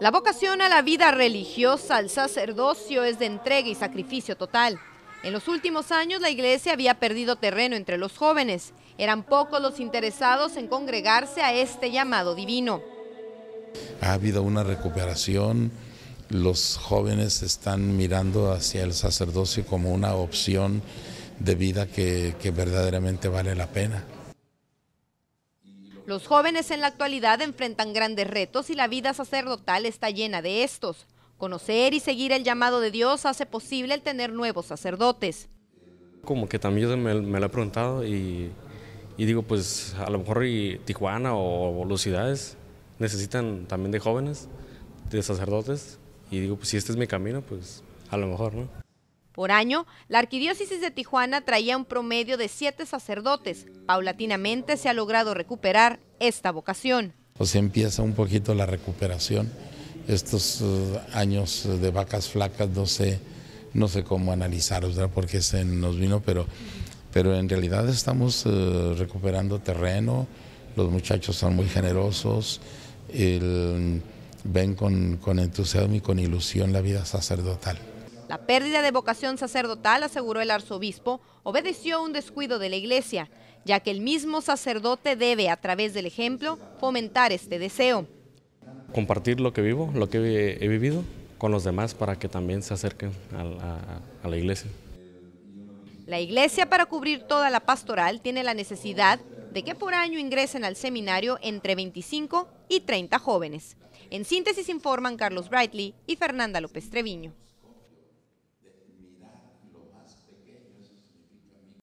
La vocación a la vida religiosa, al sacerdocio, es de entrega y sacrificio total. En los últimos años la iglesia había perdido terreno entre los jóvenes. Eran pocos los interesados en congregarse a este llamado divino. Ha habido una recuperación, los jóvenes están mirando hacia el sacerdocio como una opción de vida que, que verdaderamente vale la pena. Los jóvenes en la actualidad enfrentan grandes retos y la vida sacerdotal está llena de estos. Conocer y seguir el llamado de Dios hace posible el tener nuevos sacerdotes. Como que también me, me lo he preguntado y, y, digo, pues a lo mejor y Tijuana o, o ciudades necesitan también de jóvenes, de sacerdotes. Y digo, pues si este es mi camino, pues a lo mejor, ¿no? Por año, la arquidiócesis de Tijuana traía un promedio de siete sacerdotes. Paulatinamente se ha logrado recuperar esta vocación. Pues empieza un poquito la recuperación. Estos eh, años de vacas flacas no sé, no sé cómo analizar, porque se nos vino, pero, pero en realidad estamos eh, recuperando terreno, los muchachos son muy generosos, ven con entusiasmo y con ilusión la vida sacerdotal. La pérdida de vocación sacerdotal, aseguró el arzobispo, obedeció a un descuido de la iglesia, ya que el mismo sacerdote debe, a través del ejemplo, fomentar este deseo. Compartir lo que vivo, lo que he vivido, con los demás para que también se acerquen a, la iglesia. La iglesia para cubrir toda la pastoral tiene la necesidad de que por año ingresen al seminario entre 25 y 30 jóvenes. En síntesis informan Carlos Brightley y Fernanda López Treviño.